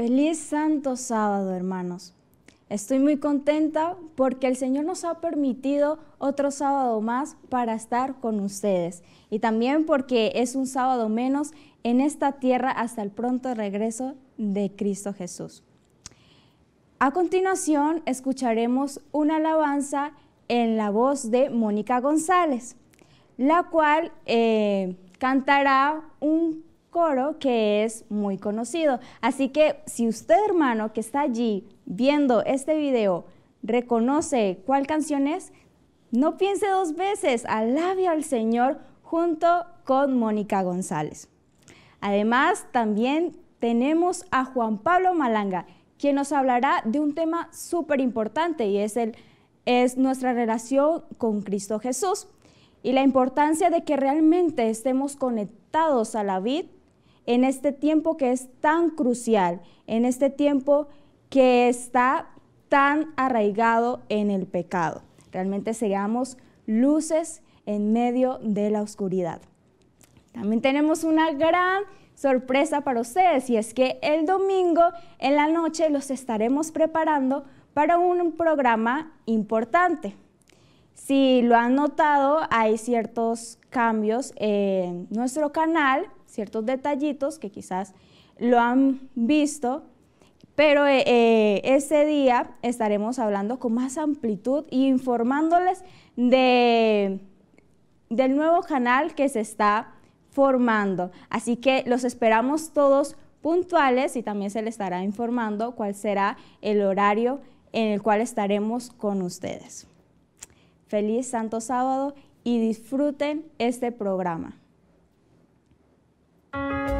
Feliz Santo Sábado, hermanos. Estoy muy contenta porque el Señor nos ha permitido otro sábado más para estar con ustedes y también porque es un sábado menos en esta tierra hasta el pronto regreso de Cristo Jesús. A continuación escucharemos una alabanza en la voz de Mónica González, la cual eh, cantará un coro que es muy conocido. Así que si usted, hermano, que está allí viendo este video, reconoce cuál canción es, no piense dos veces, alabe al Señor junto con Mónica González. Además, también tenemos a Juan Pablo Malanga, quien nos hablará de un tema súper importante y es, el, es nuestra relación con Cristo Jesús y la importancia de que realmente estemos conectados a la vida en este tiempo que es tan crucial, en este tiempo que está tan arraigado en el pecado. Realmente seamos luces en medio de la oscuridad. También tenemos una gran sorpresa para ustedes y es que el domingo en la noche los estaremos preparando para un programa importante. Si lo han notado, hay ciertos cambios en nuestro canal ciertos detallitos que quizás lo han visto, pero eh, eh, ese día estaremos hablando con más amplitud e informándoles de, del nuevo canal que se está formando. Así que los esperamos todos puntuales y también se les estará informando cuál será el horario en el cual estaremos con ustedes. Feliz Santo Sábado y disfruten este programa. Música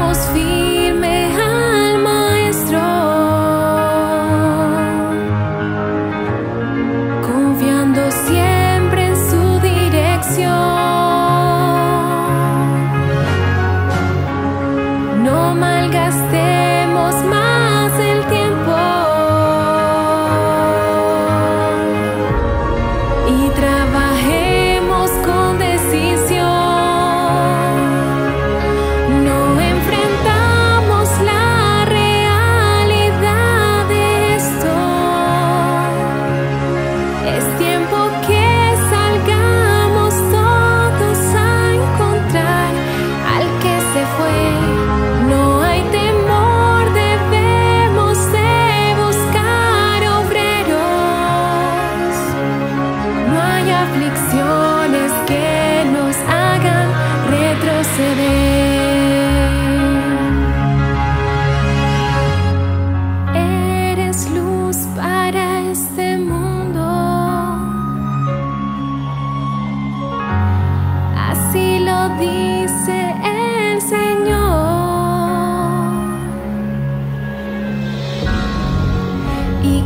almost feel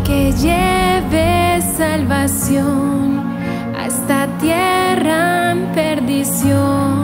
que lleve salvación hasta tierra en perdición.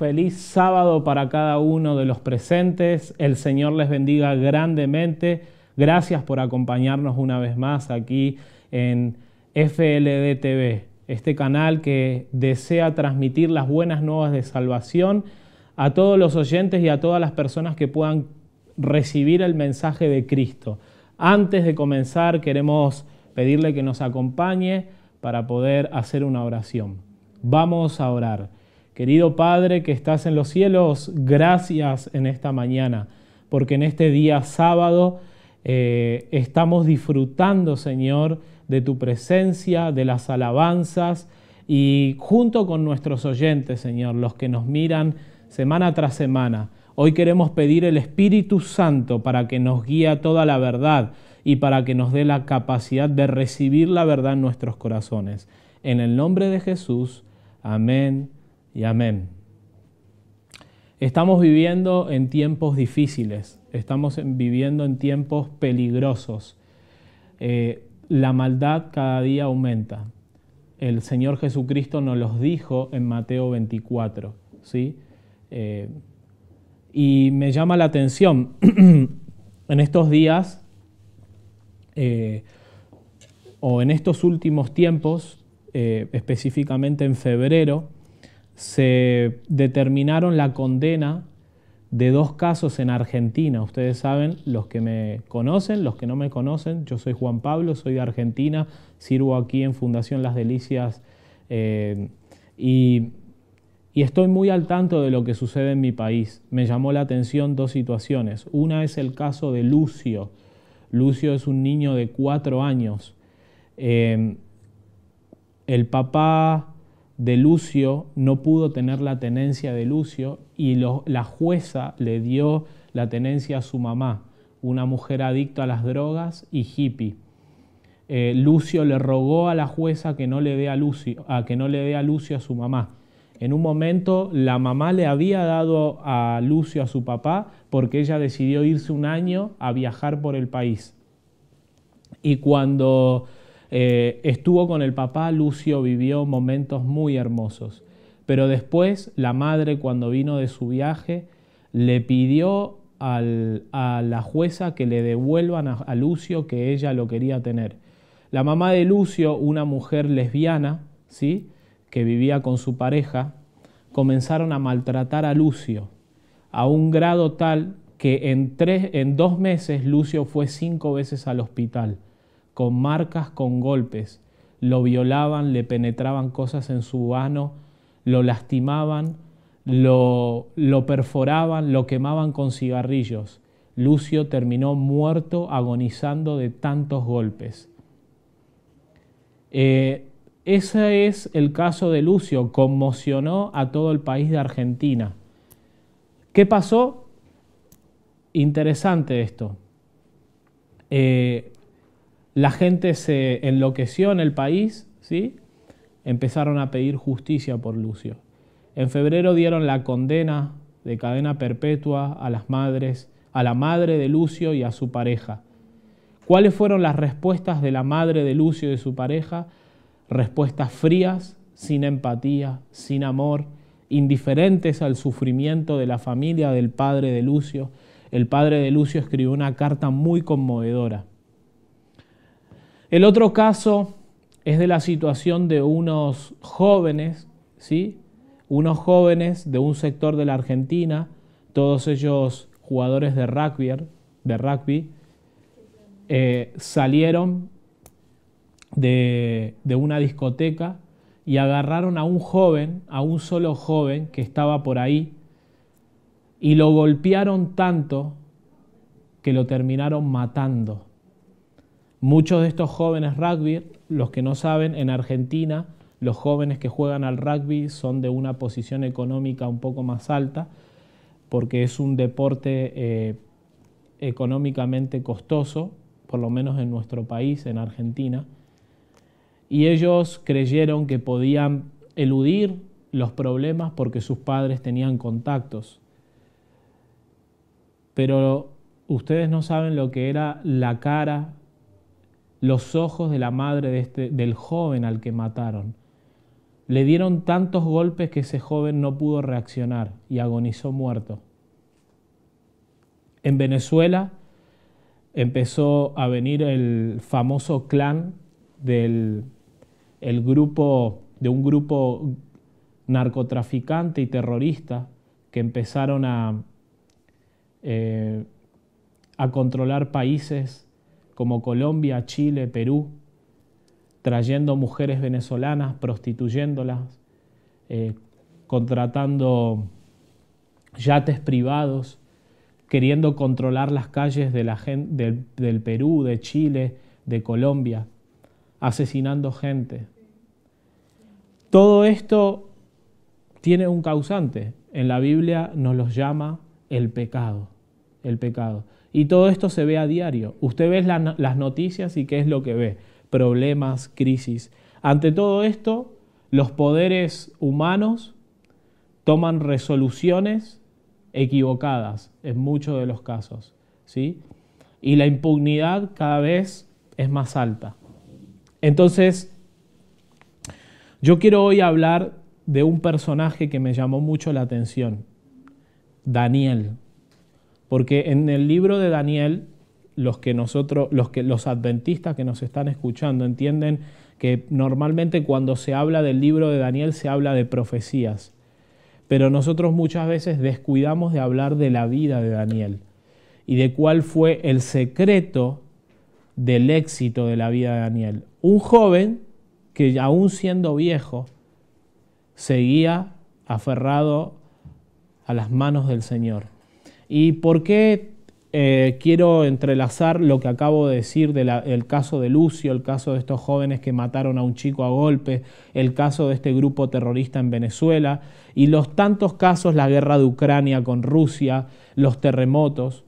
feliz sábado para cada uno de los presentes. El Señor les bendiga grandemente. Gracias por acompañarnos una vez más aquí en FLD TV, este canal que desea transmitir las buenas nuevas de salvación a todos los oyentes y a todas las personas que puedan recibir el mensaje de Cristo. Antes de comenzar, queremos pedirle que nos acompañe para poder hacer una oración. Vamos a orar. Querido Padre que estás en los cielos, gracias en esta mañana, porque en este día sábado eh, estamos disfrutando, Señor, de tu presencia, de las alabanzas y junto con nuestros oyentes, Señor, los que nos miran semana tras semana. Hoy queremos pedir el Espíritu Santo para que nos guíe a toda la verdad y para que nos dé la capacidad de recibir la verdad en nuestros corazones. En el nombre de Jesús, amén y amén. Estamos viviendo en tiempos difíciles, estamos viviendo en tiempos peligrosos. Eh, la maldad cada día aumenta. El Señor Jesucristo nos los dijo en Mateo 24, ¿sí? Eh, y me llama la atención, en estos días eh, o en estos últimos tiempos, específicamente en febrero, se determinaron la condena de dos casos en Argentina. Ustedes saben, los que me conocen, los que no me conocen, yo soy Juan Pablo, soy de Argentina, sirvo aquí en Fundación Las Delicias eh, y, estoy muy al tanto de lo que sucede en mi país. Me llamó la atención dos situaciones. Una es el caso de Lucio. Lucio es un niño de cuatro años. Eh, el papá de Lucio no pudo tener la tenencia de Lucio y la jueza le dio la tenencia a su mamá, una mujer adicta a las drogas y hippie. Eh, Lucio le rogó a la jueza que no le dé a Lucio, a que no le dé a Lucio a su mamá. En un momento la mamá le había dado a Lucio a su papá porque ella decidió irse un año a viajar por el país. Y cuando eh, estuvo con el papá, Lucio vivió momentos muy hermosos. Pero después la madre cuando vino de su viaje le pidió a la jueza que le devuelvan a, Lucio que ella lo quería tener. La mamá de Lucio, una mujer lesbiana, ¿sí? que vivía con su pareja, comenzaron a maltratar a Lucio a un grado tal que en dos meses Lucio fue cinco veces al hospital con marcas, con golpes. Lo violaban, le penetraban cosas en su ano, lo lastimaban, lo, lo perforaban, lo quemaban con cigarrillos. Lucio terminó muerto agonizando de tantos golpes. Eh, ese es el caso de Lucio, conmocionó a todo el país de Argentina. ¿Qué pasó? Interesante esto. Eh, la gente se enloqueció en el país, ¿sí? empezaron a pedir justicia por Lucio. En febrero dieron la condena de cadena perpetua a las madres, a la madre de Lucio y a su pareja. ¿Cuáles fueron las respuestas de la madre de Lucio y de su pareja? Respuestas frías, sin empatía, sin amor, indiferentes al sufrimiento de la familia del padre de Lucio. El padre de Lucio escribió una carta muy conmovedora. El otro caso es de la situación de unos jóvenes, ¿sí? unos jóvenes de un sector de la Argentina, todos ellos jugadores de rugby, eh, salieron de, de una discoteca y agarraron a un joven, a un solo joven que estaba por ahí, y lo golpearon tanto que lo terminaron matando. Muchos de estos jóvenes rugby, los que no saben, en Argentina los jóvenes que juegan al rugby son de una posición económica un poco más alta, porque es un deporte eh, económicamente costoso, por lo menos en nuestro país, en Argentina. Y ellos creyeron que podían eludir los problemas porque sus padres tenían contactos. Pero ustedes no saben lo que era la cara los ojos de la madre este, del joven al que mataron. Le dieron tantos golpes que ese joven no pudo reaccionar y agonizó muerto. En Venezuela empezó a venir el famoso clan del el grupo, de un grupo narcotraficante y terrorista que empezaron a, eh, a controlar países como Colombia, Chile, Perú, trayendo mujeres venezolanas, prostituyéndolas, eh, contratando yates privados, queriendo controlar las calles del, del Perú, de Chile, de Colombia, asesinando gente. Todo esto tiene un causante. En la Biblia nos los llama el pecado, el pecado. Y todo esto se ve a diario. Usted ve las noticias y qué es lo que ve. Problemas, crisis. Ante todo esto, los poderes humanos toman resoluciones equivocadas en muchos de los casos. ¿sí? Y la impunidad cada vez es más alta. Entonces, yo quiero hoy hablar de un personaje que me llamó mucho la atención, Daniel. Porque en el libro de Daniel, los que nosotros, los que los adventistas que nos están escuchando entienden que normalmente cuando se habla del libro de Daniel se habla de profecías. Pero nosotros muchas veces descuidamos de hablar de la vida de Daniel y de cuál fue el secreto del éxito de la vida de Daniel. Un joven que aún siendo viejo seguía aferrado a las manos del Señor. ¿Y por qué eh, quiero entrelazar lo que acabo de decir del caso de Lucio, el caso de estos jóvenes que mataron a un chico a golpe, el caso de este grupo terrorista en Venezuela y los tantos casos, la guerra de Ucrania con Rusia, los terremotos.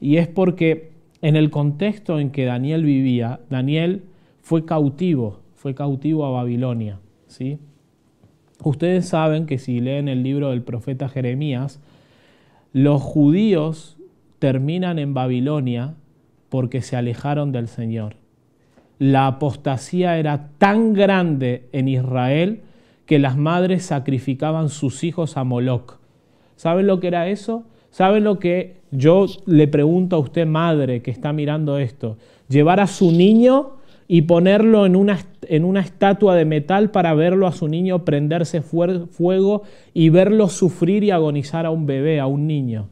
Y es porque en el contexto en que Daniel vivía, Daniel fue cautivo, fue cautivo a Babilonia. ¿sí? Ustedes saben que si leen el libro del profeta Jeremías, los judíos terminan en Babilonia porque se alejaron del Señor. La apostasía era tan grande en Israel que las madres sacrificaban sus hijos a Moloch. ¿Saben lo que era eso? ¿Saben lo que yo le pregunto a usted, madre, que está mirando esto? Llevar a su niño y ponerlo en una, en una estatua de metal para verlo a su niño prenderse fuego y verlo sufrir y agonizar a un bebé, a un niño.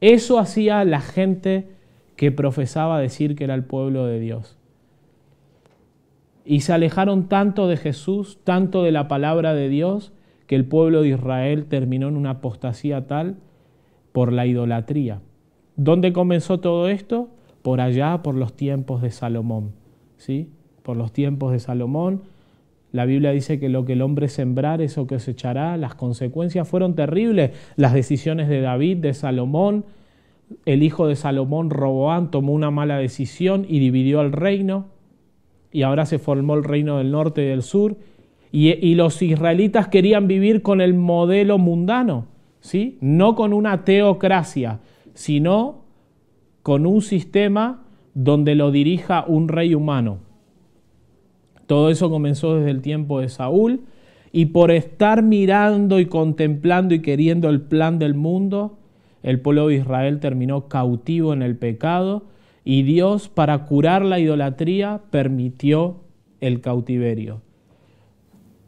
Eso hacía la gente que profesaba decir que era el pueblo de Dios. Y se alejaron tanto de Jesús, tanto de la palabra de Dios, que el pueblo de Israel terminó en una apostasía tal por la idolatría. ¿Dónde comenzó todo esto? Por allá, por los tiempos de Salomón por los tiempos de Salomón. La Biblia dice que lo que el hombre sembrar, se echará, Las consecuencias fueron terribles. Las decisiones de David, de Salomón. El hijo de Salomón, Roboán, tomó una mala decisión y dividió el reino. Y ahora se formó el reino del norte y del sur. Y, y los israelitas querían vivir con el modelo mundano, ¿sí? no con una teocracia, sino con un sistema donde lo dirija un rey humano. Todo eso comenzó desde el tiempo de Saúl y por estar mirando y contemplando y queriendo el plan del mundo, el pueblo de Israel terminó cautivo en el pecado y Dios para curar la idolatría permitió el cautiverio.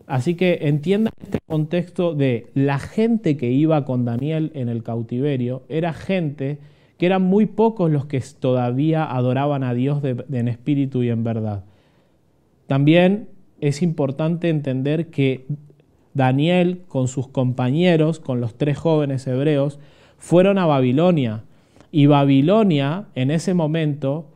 Así que entienda este contexto de la gente que iba con Daniel en el cautiverio, era gente que eran muy pocos los que todavía adoraban a Dios en espíritu y en verdad. También es importante entender que Daniel con sus compañeros, con los tres jóvenes hebreos, fueron a Babilonia. Y Babilonia en ese momento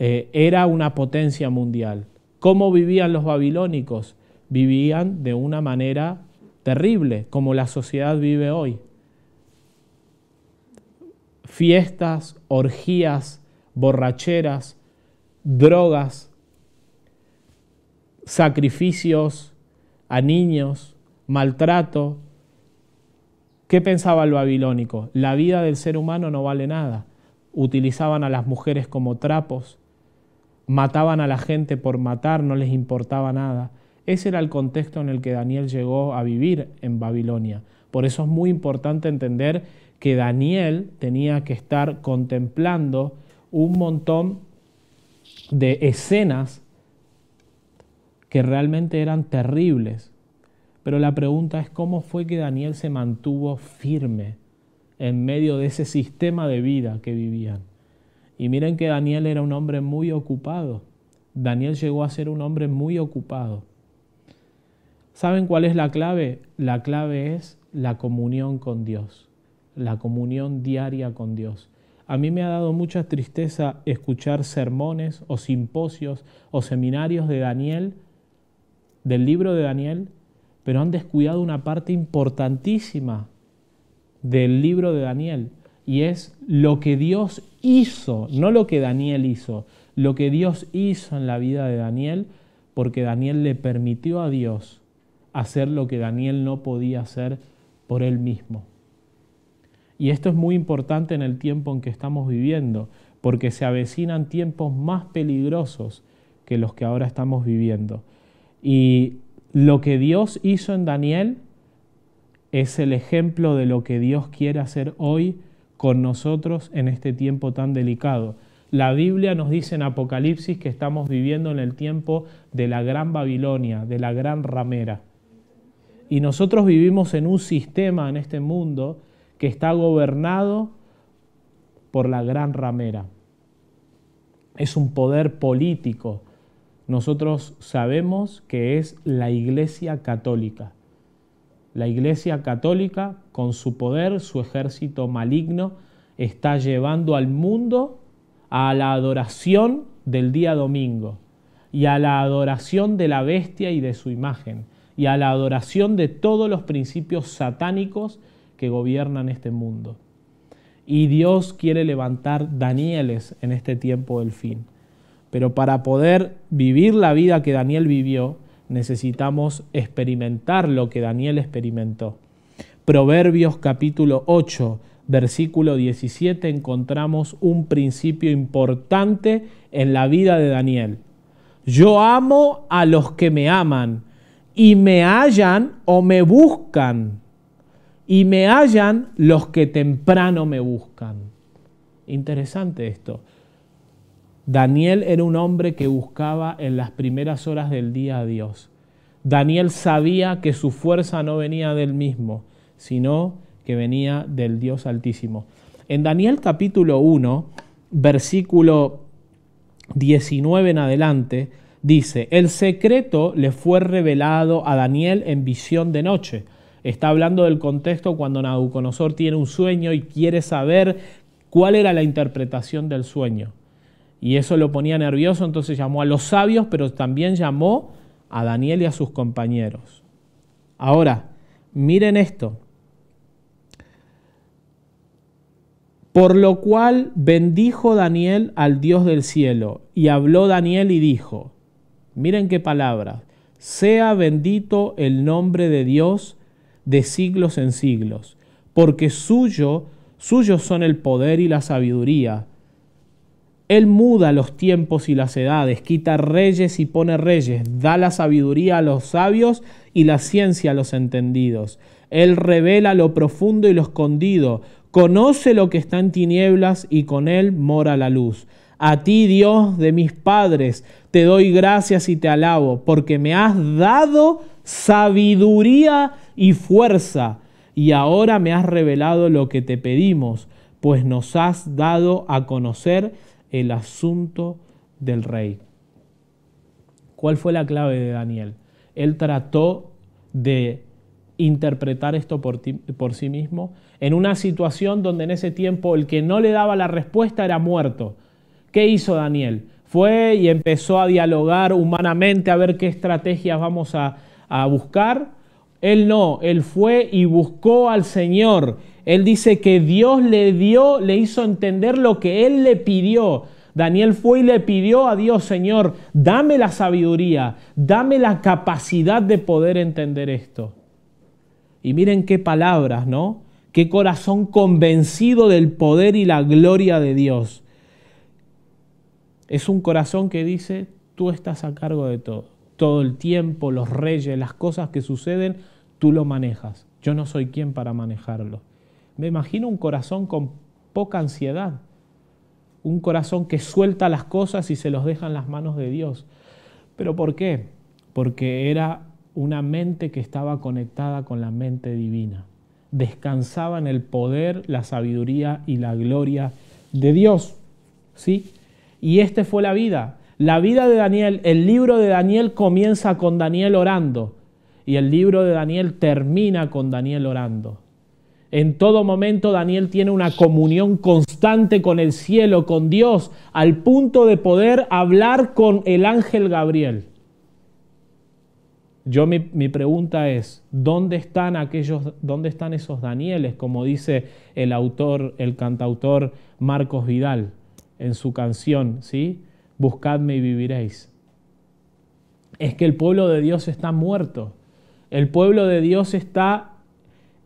eh, era una potencia mundial. ¿Cómo vivían los babilónicos? Vivían de una manera terrible, como la sociedad vive hoy fiestas, orgías, borracheras, drogas, sacrificios a niños, maltrato. ¿Qué pensaba el babilónico? La vida del ser humano no vale nada. Utilizaban a las mujeres como trapos, mataban a la gente por matar, no les importaba nada. Ese era el contexto en el que Daniel llegó a vivir en Babilonia. Por eso es muy importante entender que Daniel tenía que estar contemplando un montón de escenas que realmente eran terribles. Pero la pregunta es cómo fue que Daniel se mantuvo firme en medio de ese sistema de vida que vivían. Y miren que Daniel era un hombre muy ocupado. Daniel llegó a ser un hombre muy ocupado. ¿Saben cuál es la clave? La clave es la comunión con Dios la comunión diaria con Dios. A mí me ha dado mucha tristeza escuchar sermones o simposios o seminarios de Daniel, del libro de Daniel, pero han descuidado una parte importantísima del libro de Daniel y es lo que Dios hizo, no lo que Daniel hizo, lo que Dios hizo en la vida de Daniel, porque Daniel le permitió a Dios hacer lo que Daniel no podía hacer por él mismo. Y esto es muy importante en el tiempo en que estamos viviendo, porque se avecinan tiempos más peligrosos que los que ahora estamos viviendo. Y lo que Dios hizo en Daniel es el ejemplo de lo que Dios quiere hacer hoy con nosotros en este tiempo tan delicado. La Biblia nos dice en Apocalipsis que estamos viviendo en el tiempo de la gran Babilonia, de la gran ramera. Y nosotros vivimos en un sistema en este mundo que está gobernado por la gran ramera. Es un poder político. Nosotros sabemos que es la Iglesia Católica. La Iglesia Católica, con su poder, su ejército maligno, está llevando al mundo a la adoración del día domingo y a la adoración de la bestia y de su imagen y a la adoración de todos los principios satánicos que gobiernan este mundo. Y Dios quiere levantar Danieles en este tiempo del fin. Pero para poder vivir la vida que Daniel vivió, necesitamos experimentar lo que Daniel experimentó. Proverbios capítulo 8, versículo 17, encontramos un principio importante en la vida de Daniel. Yo amo a los que me aman y me hallan o me buscan y me hallan los que temprano me buscan. Interesante esto. Daniel era un hombre que buscaba en las primeras horas del día a Dios. Daniel sabía que su fuerza no venía del mismo, sino que venía del Dios Altísimo. En Daniel capítulo 1, versículo 19 en adelante, dice, el secreto le fue revelado a Daniel en visión de noche Está hablando del contexto cuando Nabucodonosor tiene un sueño y quiere saber cuál era la interpretación del sueño. Y eso lo ponía nervioso, entonces llamó a los sabios, pero también llamó a Daniel y a sus compañeros. Ahora, miren esto. Por lo cual bendijo Daniel al Dios del cielo, y habló Daniel y dijo, miren qué palabras, sea bendito el nombre de Dios, de siglos en siglos, porque suyo, suyos son el poder y la sabiduría. Él muda los tiempos y las edades, quita reyes y pone reyes, da la sabiduría a los sabios y la ciencia a los entendidos. Él revela lo profundo y lo escondido, conoce lo que está en tinieblas y con él mora la luz. A ti, Dios de mis padres, te doy gracias y te alabo, porque me has dado sabiduría y fuerza, y ahora me has revelado lo que te pedimos, pues nos has dado a conocer el asunto del rey. ¿Cuál fue la clave de Daniel? Él trató de interpretar esto por, sí mismo en una situación donde en ese tiempo el que no le daba la respuesta era muerto. ¿Qué hizo Daniel? Fue y empezó a dialogar humanamente a ver qué estrategias vamos a, a buscar. Él no, él fue y buscó al Señor. Él dice que Dios le dio, le hizo entender lo que él le pidió. Daniel fue y le pidió a Dios, Señor, dame la sabiduría, dame la capacidad de poder entender esto. Y miren qué palabras, ¿no? Qué corazón convencido del poder y la gloria de Dios. Es un corazón que dice, tú estás a cargo de todo todo el tiempo, los reyes, las cosas que suceden, tú lo manejas. Yo no soy quien para manejarlo. Me imagino un corazón con poca ansiedad, un corazón que suelta las cosas y se los deja en las manos de Dios. ¿Pero por qué? Porque era una mente que estaba conectada con la mente divina. Descansaba en el poder, la sabiduría y la gloria de Dios. ¿Sí? Y este fue la vida, la vida de Daniel, el libro de Daniel comienza con Daniel orando y el libro de Daniel termina con Daniel orando. En todo momento Daniel tiene una comunión constante con el cielo, con Dios, al punto de poder hablar con el ángel Gabriel. Yo mi, pregunta es, ¿dónde están aquellos, dónde están esos Danieles, como dice el autor, el cantautor Marcos Vidal en su canción, ¿sí? buscadme y viviréis. Es que el pueblo de Dios está muerto. El pueblo de Dios está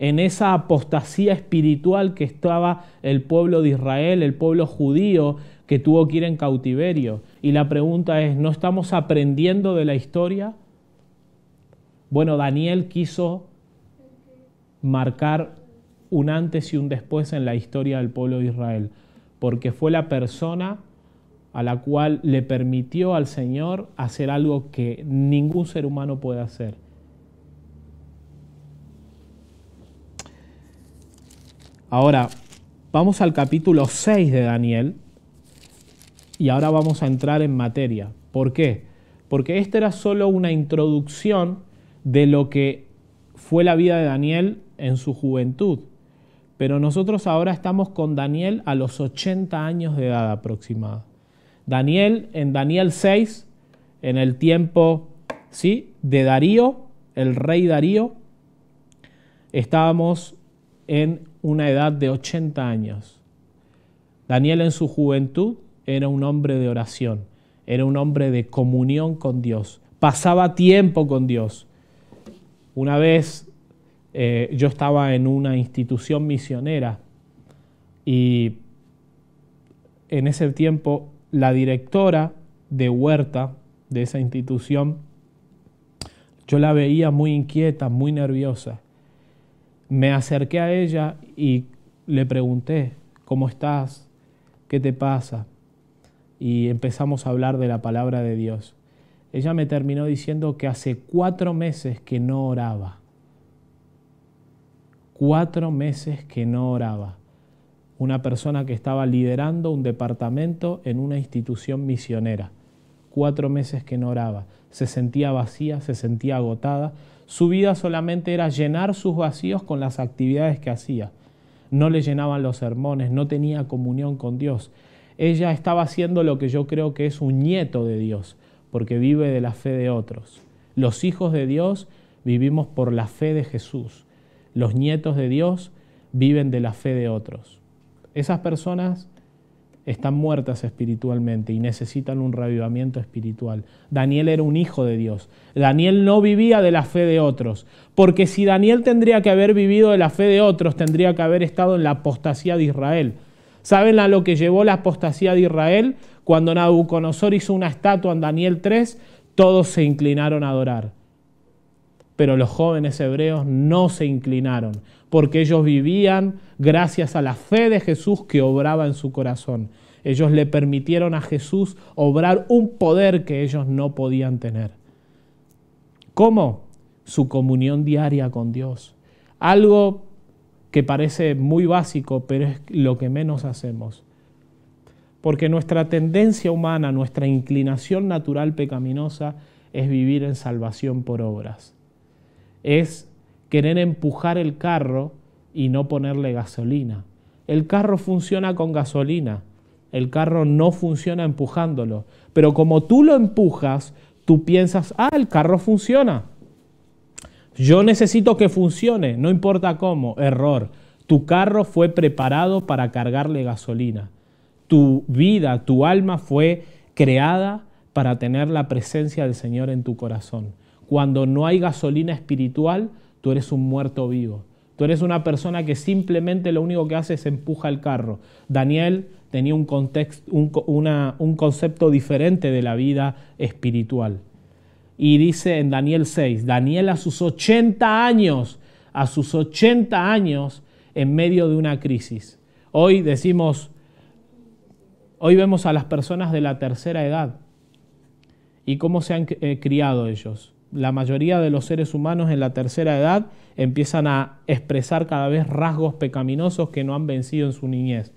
en esa apostasía espiritual que estaba el pueblo de Israel, el pueblo judío que tuvo que ir en cautiverio. Y la pregunta es, ¿no estamos aprendiendo de la historia? Bueno, Daniel quiso marcar un antes y un después en la historia del pueblo de Israel, porque fue la persona a la cual le permitió al Señor hacer algo que ningún ser humano puede hacer. Ahora, vamos al capítulo 6 de Daniel y ahora vamos a entrar en materia. ¿Por qué? Porque esta era solo una introducción de lo que fue la vida de Daniel en su juventud. Pero nosotros ahora estamos con Daniel a los 80 años de edad aproximada. Daniel, en Daniel 6, en el tiempo ¿sí? de Darío, el rey Darío, estábamos en una edad de 80 años. Daniel en su juventud era un hombre de oración, era un hombre de comunión con Dios, pasaba tiempo con Dios. Una vez eh, yo estaba en una institución misionera y en ese tiempo la directora de Huerta, de esa institución, yo la veía muy inquieta, muy nerviosa. Me acerqué a ella y le pregunté, ¿cómo estás? ¿Qué te pasa? Y empezamos a hablar de la palabra de Dios. Ella me terminó diciendo que hace cuatro meses que no oraba. Cuatro meses que no oraba una persona que estaba liderando un departamento en una institución misionera. Cuatro meses que no oraba, se sentía vacía, se sentía agotada. Su vida solamente era llenar sus vacíos con las actividades que hacía. No le llenaban los sermones, no tenía comunión con Dios. Ella estaba haciendo lo que yo creo que es un nieto de Dios, porque vive de la fe de otros. Los hijos de Dios vivimos por la fe de Jesús. Los nietos de Dios viven de la fe de otros. Esas personas están muertas espiritualmente y necesitan un reavivamiento espiritual. Daniel era un hijo de Dios. Daniel no vivía de la fe de otros, porque si Daniel tendría que haber vivido de la fe de otros, tendría que haber estado en la apostasía de Israel. ¿Saben a lo que llevó la apostasía de Israel? Cuando Nabucodonosor hizo una estatua en Daniel 3, todos se inclinaron a adorar. Pero los jóvenes hebreos no se inclinaron, porque ellos vivían gracias a la fe de Jesús que obraba en su corazón. Ellos le permitieron a Jesús obrar un poder que ellos no podían tener. ¿Cómo? Su comunión diaria con Dios. Algo que parece muy básico, pero es lo que menos hacemos. Porque nuestra tendencia humana, nuestra inclinación natural pecaminosa es vivir en salvación por obras es querer empujar el carro y no ponerle gasolina. El carro funciona con gasolina, el carro no funciona empujándolo, pero como tú lo empujas, tú piensas, ah, el carro funciona. Yo necesito que funcione, no importa cómo, error. Tu carro fue preparado para cargarle gasolina. Tu vida, tu alma fue creada para tener la presencia del Señor en tu corazón. Cuando no hay gasolina espiritual, tú eres un muerto vivo. Tú eres una persona que simplemente lo único que hace es empuja el carro. Daniel tenía un, un, concepto diferente de la vida espiritual. Y dice en Daniel 6, Daniel a sus 80 años, a sus 80 años, en medio de una crisis. Hoy decimos, hoy vemos a las personas de la tercera edad y cómo se han eh, criado ellos la mayoría de los seres humanos en la tercera edad empiezan a expresar cada vez rasgos pecaminosos que no han vencido en su niñez.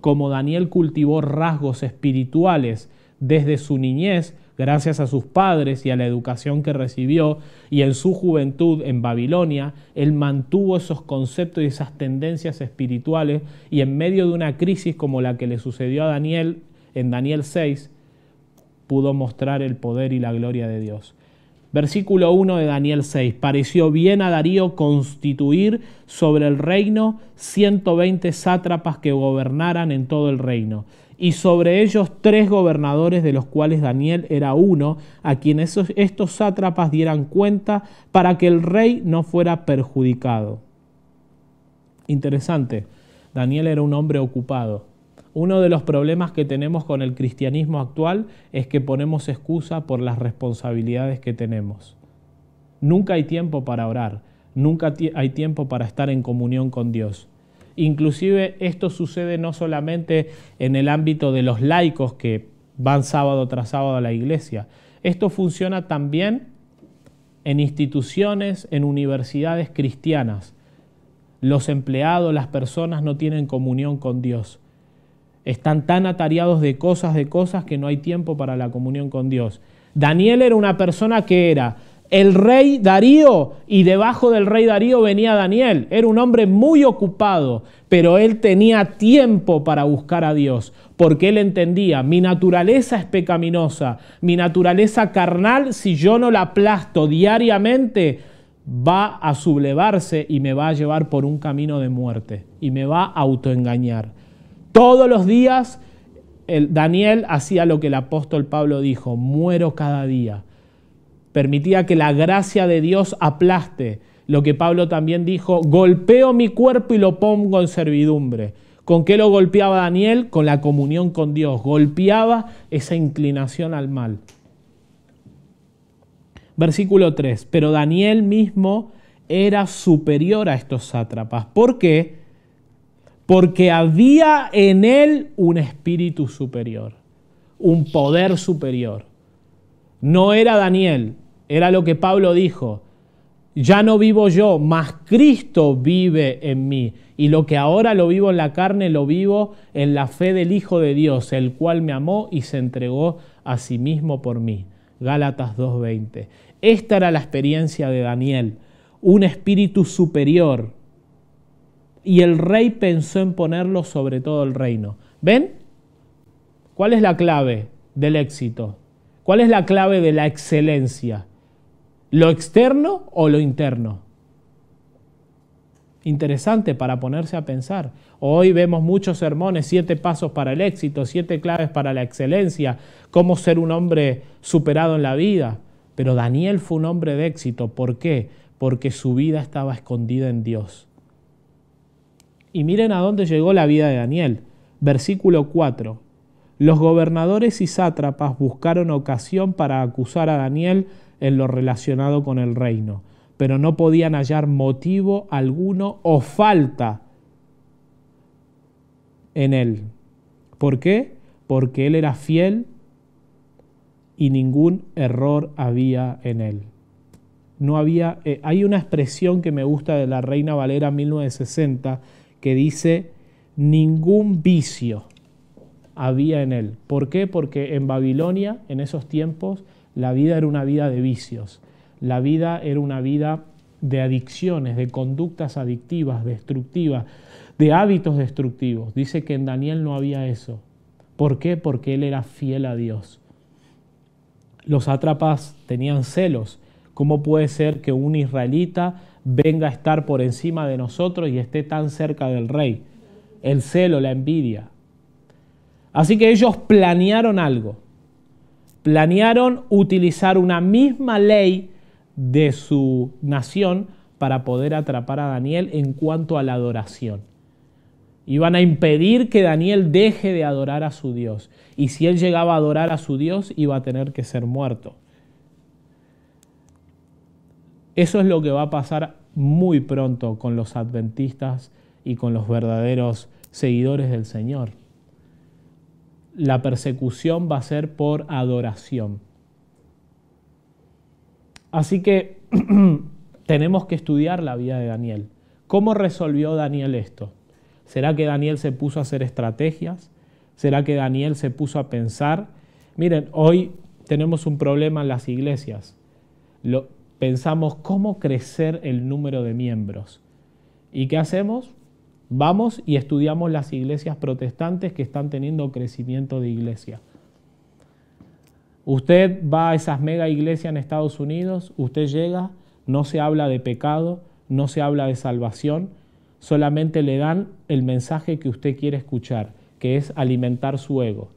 Como Daniel cultivó rasgos espirituales desde su niñez, gracias a sus padres y a la educación que recibió, y en su juventud en Babilonia, él mantuvo esos conceptos y esas tendencias espirituales, y en medio de una crisis como la que le sucedió a Daniel en Daniel 6, pudo mostrar el poder y la gloria de Dios. Versículo 1 de Daniel 6. Pareció bien a Darío constituir sobre el reino 120 sátrapas que gobernaran en todo el reino, y sobre ellos tres gobernadores, de los cuales Daniel era uno, a quien estos sátrapas dieran cuenta para que el rey no fuera perjudicado. Interesante, Daniel era un hombre ocupado. Uno de los problemas que tenemos con el cristianismo actual es que ponemos excusa por las responsabilidades que tenemos. Nunca hay tiempo para orar, nunca hay tiempo para estar en comunión con Dios. Inclusive esto sucede no solamente en el ámbito de los laicos que van sábado tras sábado a la iglesia, esto funciona también en instituciones, en universidades cristianas. Los empleados, las personas no tienen comunión con Dios están tan atareados de cosas, de cosas, que no hay tiempo para la comunión con Dios. Daniel era una persona que era el rey Darío y debajo del rey Darío venía Daniel. Era un hombre muy ocupado, pero él tenía tiempo para buscar a Dios, porque él entendía, mi naturaleza es pecaminosa, mi naturaleza carnal, si yo no la aplasto diariamente, va a sublevarse y me va a llevar por un camino de muerte y me va a autoengañar. Todos los días Daniel hacía lo que el apóstol Pablo dijo, muero cada día. Permitía que la gracia de Dios aplaste lo que Pablo también dijo, golpeo mi cuerpo y lo pongo en servidumbre. ¿Con qué lo golpeaba Daniel? Con la comunión con Dios. Golpeaba esa inclinación al mal. Versículo 3. Pero Daniel mismo era superior a estos sátrapas. ¿Por qué? porque había en él un espíritu superior, un poder superior. No era Daniel, era lo que Pablo dijo. Ya no vivo yo, mas Cristo vive en mí. Y lo que ahora lo vivo en la carne, lo vivo en la fe del Hijo de Dios, el cual me amó y se entregó a sí mismo por mí. Gálatas 2.20. Esta era la experiencia de Daniel, un espíritu superior y el rey pensó en ponerlo sobre todo el reino. ¿Ven? ¿Cuál es la clave del éxito? ¿Cuál es la clave de la excelencia? ¿Lo externo o lo interno? Interesante para ponerse a pensar. Hoy vemos muchos sermones, siete pasos para el éxito, siete claves para la excelencia, cómo ser un hombre superado en la vida. Pero Daniel fue un hombre de éxito. ¿Por qué? Porque su vida estaba escondida en Dios. Y miren a dónde llegó la vida de Daniel. Versículo 4. Los gobernadores y sátrapas buscaron ocasión para acusar a Daniel en lo relacionado con el reino, pero no podían hallar motivo alguno o falta en él. ¿Por qué? Porque él era fiel y ningún error había en él. No había, eh, hay una expresión que me gusta de la Reina Valera 1960 que dice, ningún vicio había en él. ¿Por qué? Porque en Babilonia, en esos tiempos, la vida era una vida de vicios. La vida era una vida de adicciones, de conductas adictivas, destructivas, de hábitos destructivos. Dice que en Daniel no había eso. ¿Por qué? Porque él era fiel a Dios. Los sátrapas tenían celos. ¿Cómo puede ser que un israelita venga a estar por encima de nosotros y esté tan cerca del rey. El celo, la envidia. Así que ellos planearon algo. Planearon utilizar una misma ley de su nación para poder atrapar a Daniel en cuanto a la adoración. Iban a impedir que Daniel deje de adorar a su Dios. Y si él llegaba a adorar a su Dios, iba a tener que ser muerto. Eso es lo que va a pasar muy pronto con los adventistas y con los verdaderos seguidores del Señor. La persecución va a ser por adoración. Así que tenemos que estudiar la vida de Daniel. ¿Cómo resolvió Daniel esto? ¿Será que Daniel se puso a hacer estrategias? ¿Será que Daniel se puso a pensar? Miren, hoy tenemos un problema en las iglesias. Lo, pensamos cómo crecer el número de miembros. ¿Y qué hacemos? Vamos y estudiamos las iglesias protestantes que están teniendo crecimiento de iglesia. Usted va a esas mega iglesias en Estados Unidos, usted llega, no se habla de pecado, no se habla de salvación, solamente le dan el mensaje que usted quiere escuchar, que es alimentar su ego.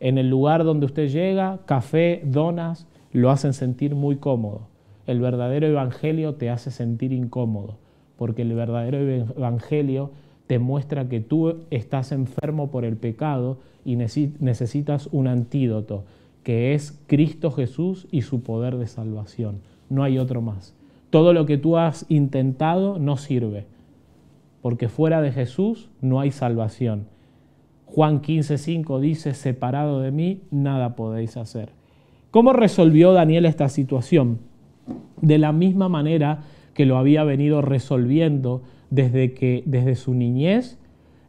En el lugar donde usted llega, café, donas, lo hacen sentir muy cómodo. El verdadero evangelio te hace sentir incómodo, porque el verdadero evangelio te muestra que tú estás enfermo por el pecado y necesitas un antídoto, que es Cristo Jesús y su poder de salvación. No hay otro más. Todo lo que tú has intentado no sirve, porque fuera de Jesús no hay salvación. Juan 15:5 dice, separado de mí, nada podéis hacer. ¿Cómo resolvió Daniel esta situación? de la misma manera que lo había venido resolviendo desde, que, desde su niñez,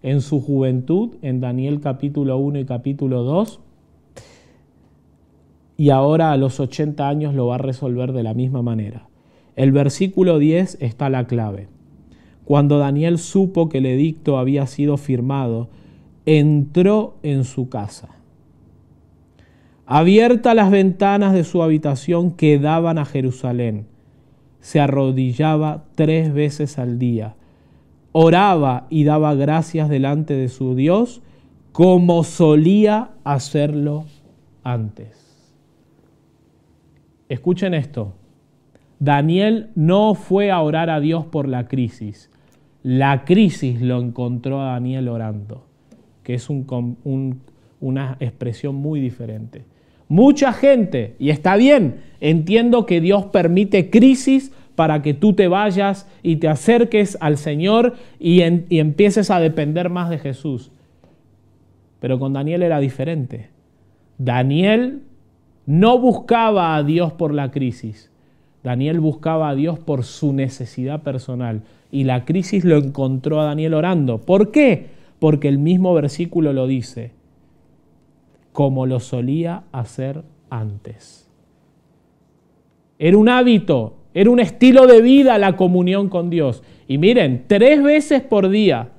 en su juventud, en Daniel capítulo 1 y capítulo 2, y ahora a los 80 años lo va a resolver de la misma manera. El versículo 10 está la clave. Cuando Daniel supo que el edicto había sido firmado, entró en su casa Abierta las ventanas de su habitación que daban a Jerusalén, se arrodillaba tres veces al día, oraba y daba gracias delante de su Dios como solía hacerlo antes. Escuchen esto. Daniel no fue a orar a Dios por la crisis. La crisis lo encontró a Daniel orando, que es una expresión muy diferente mucha gente, y está bien, entiendo que Dios permite crisis para que tú te vayas y te acerques al Señor y, empieces a depender más de Jesús. Pero con Daniel era diferente. Daniel no buscaba a Dios por la crisis. Daniel buscaba a Dios por su necesidad personal. Y la crisis lo encontró a Daniel orando. ¿Por qué? Porque el mismo versículo lo dice como lo solía hacer antes. Era un hábito, era un estilo de vida la comunión con Dios. Y miren, tres veces por día,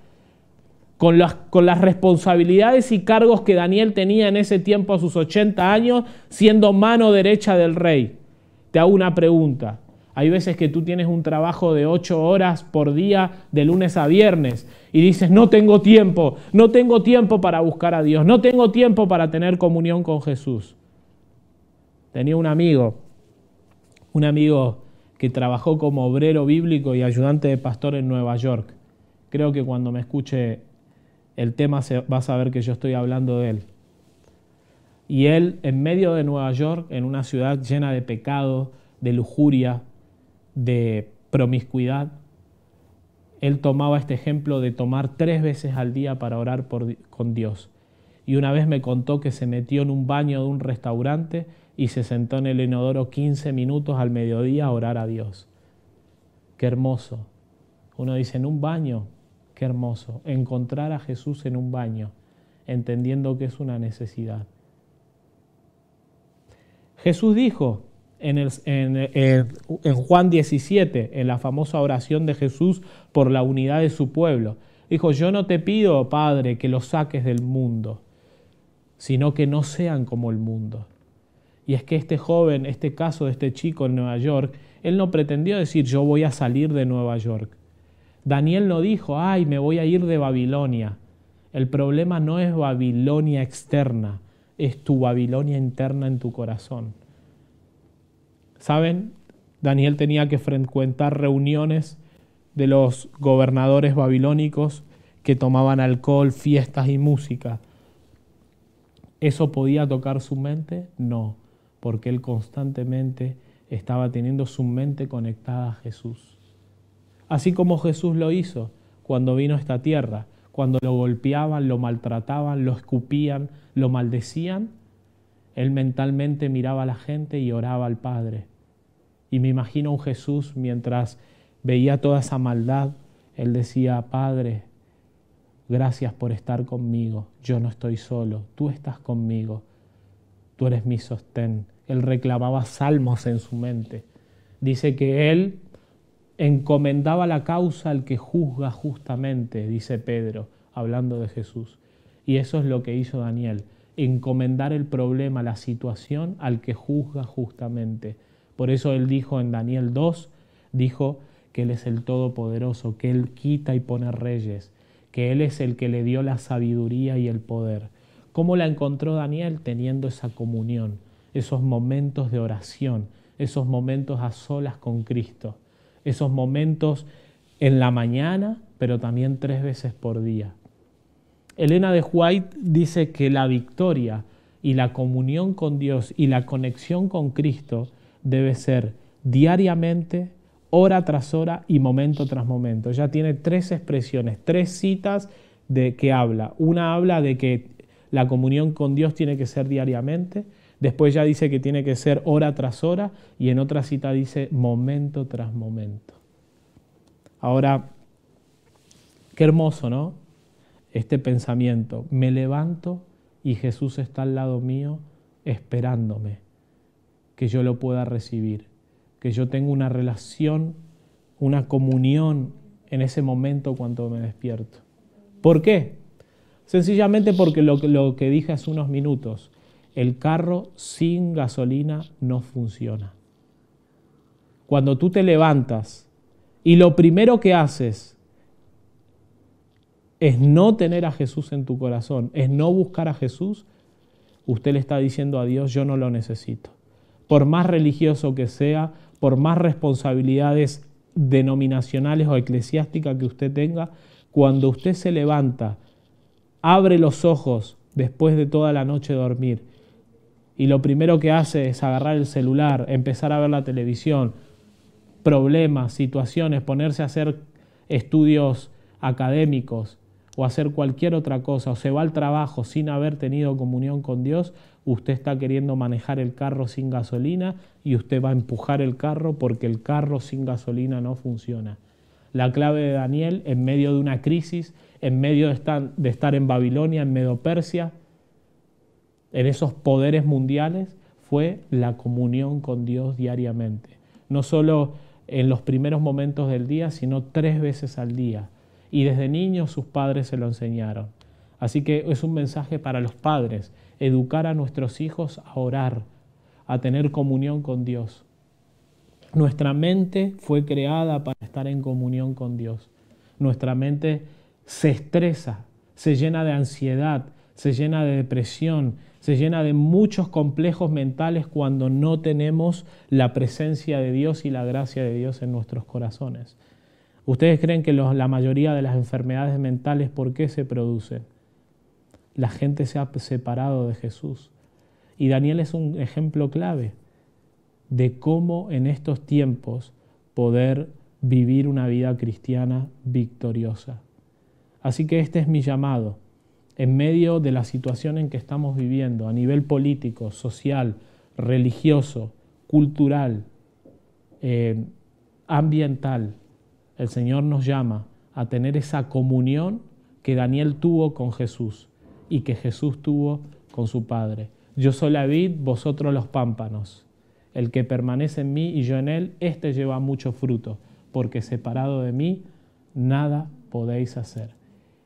con las, con las responsabilidades y cargos que Daniel tenía en ese tiempo a sus 80 años, siendo mano derecha del rey. Te hago una pregunta. Hay veces que tú tienes un trabajo de ocho horas por día de lunes a viernes y dices, no tengo tiempo, no tengo tiempo para buscar a Dios, no tengo tiempo para tener comunión con Jesús. Tenía un amigo, un amigo que trabajó como obrero bíblico y ayudante de pastor en Nueva York. Creo que cuando me escuche el tema vas a ver que yo estoy hablando de él. Y él, en medio de Nueva York, en una ciudad llena de pecado, de lujuria, de promiscuidad, él tomaba este ejemplo de tomar tres veces al día para orar por, con Dios. Y una vez me contó que se metió en un baño de un restaurante y se sentó en el inodoro 15 minutos al mediodía a orar a Dios. Qué hermoso. Uno dice, en un baño, qué hermoso. Encontrar a Jesús en un baño, entendiendo que es una necesidad. Jesús dijo, eh, en, Juan 17, en la famosa oración de Jesús por la unidad de su pueblo. Dijo, yo no te pido, Padre, que los saques del mundo, sino que no sean como el mundo. Y es que este joven, este caso de este chico en Nueva York, él no pretendió decir, yo voy a salir de Nueva York. Daniel no dijo, ay, me voy a ir de Babilonia. El problema no es Babilonia externa, es tu Babilonia interna en tu corazón. ¿Saben? Daniel tenía que frecuentar reuniones de los gobernadores babilónicos que tomaban alcohol, fiestas y música. ¿Eso podía tocar su mente? No, porque él constantemente estaba teniendo su mente conectada a Jesús. Así como Jesús lo hizo cuando vino a esta tierra, cuando lo golpeaban, lo maltrataban, lo escupían, lo maldecían, él mentalmente miraba a la gente y oraba al Padre. Y me imagino un Jesús mientras veía toda esa maldad, él decía, Padre, gracias por estar conmigo, yo no estoy solo, tú estás conmigo, tú eres mi sostén. Él reclamaba salmos en su mente. Dice que él encomendaba la causa al que juzga justamente, dice Pedro, hablando de Jesús. Y eso es lo que hizo Daniel, encomendar el problema, la situación al que juzga justamente. Por eso él dijo en Daniel 2, dijo que él es el Todopoderoso, que él quita y pone reyes, que él es el que le dio la sabiduría y el poder. ¿Cómo la encontró Daniel? Teniendo esa comunión, esos momentos de oración, esos momentos a solas con Cristo, esos momentos en la mañana, pero también tres veces por día. Elena de White dice que la victoria y la comunión con Dios y la conexión con Cristo debe ser diariamente, hora tras hora y momento tras momento. Ya tiene tres expresiones, tres citas de que habla. Una habla de que la comunión con Dios tiene que ser diariamente, después ya dice que tiene que ser hora tras hora y en otra cita dice momento tras momento. Ahora, qué hermoso, ¿no? Este pensamiento, me levanto y Jesús está al lado mío esperándome que yo lo pueda recibir, que yo tenga una relación, una comunión en ese momento cuando me despierto. ¿Por qué? Sencillamente porque lo, que dije hace unos minutos, el carro sin gasolina no funciona. Cuando tú te levantas y lo primero que haces es no tener a Jesús en tu corazón, es no buscar a Jesús, usted le está diciendo a Dios, yo no lo necesito por más religioso que sea, por más responsabilidades denominacionales o eclesiásticas que usted tenga, cuando usted se levanta, abre los ojos después de toda la noche dormir y lo primero que hace es agarrar el celular, empezar a ver la televisión, problemas, situaciones, ponerse a hacer estudios académicos o hacer cualquier otra cosa, o se va al trabajo sin haber tenido comunión con Dios, usted está queriendo manejar el carro sin gasolina y usted va a empujar el carro porque el carro sin gasolina no funciona. La clave de Daniel en medio de una crisis, en medio de estar, en Babilonia, en Medo Persia, en esos poderes mundiales, fue la comunión con Dios diariamente. No solo en los primeros momentos del día, sino tres veces al día. Y desde niño sus padres se lo enseñaron. Así que es un mensaje para los padres educar a nuestros hijos a orar, a tener comunión con Dios. Nuestra mente fue creada para estar en comunión con Dios. Nuestra mente se estresa, se llena de ansiedad, se llena de depresión, se llena de muchos complejos mentales cuando no tenemos la presencia de Dios y la gracia de Dios en nuestros corazones. ¿Ustedes creen que la mayoría de las enfermedades mentales por qué se producen? La gente se ha separado de Jesús. Y Daniel es un ejemplo clave de cómo en estos tiempos poder vivir una vida cristiana victoriosa. Así que este es mi llamado. En medio de la situación en que estamos viviendo, a nivel político, social, religioso, cultural, eh, ambiental, el Señor nos llama a tener esa comunión que Daniel tuvo con Jesús y que Jesús tuvo con su Padre. Yo soy la vid, vosotros los pámpanos. El que permanece en mí y yo en él, éste lleva mucho fruto, porque separado de mí, nada podéis hacer.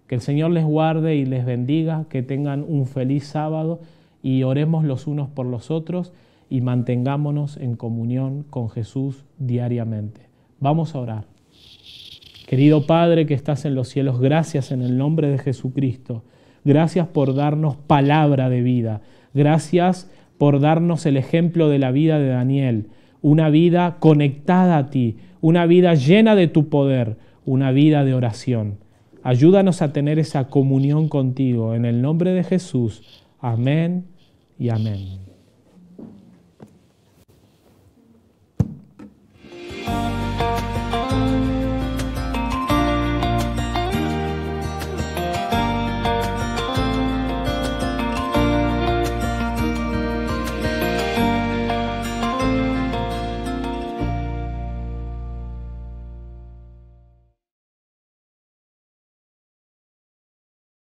Que el Señor les guarde y les bendiga, que tengan un feliz sábado y oremos los unos por los otros y mantengámonos en comunión con Jesús diariamente. Vamos a orar. Querido Padre que estás en los cielos, gracias en el nombre de Jesucristo Gracias por darnos palabra de vida. Gracias por darnos el ejemplo de la vida de Daniel. Una vida conectada a ti, una vida llena de tu poder, una vida de oración. Ayúdanos a tener esa comunión contigo. En el nombre de Jesús. Amén y amén.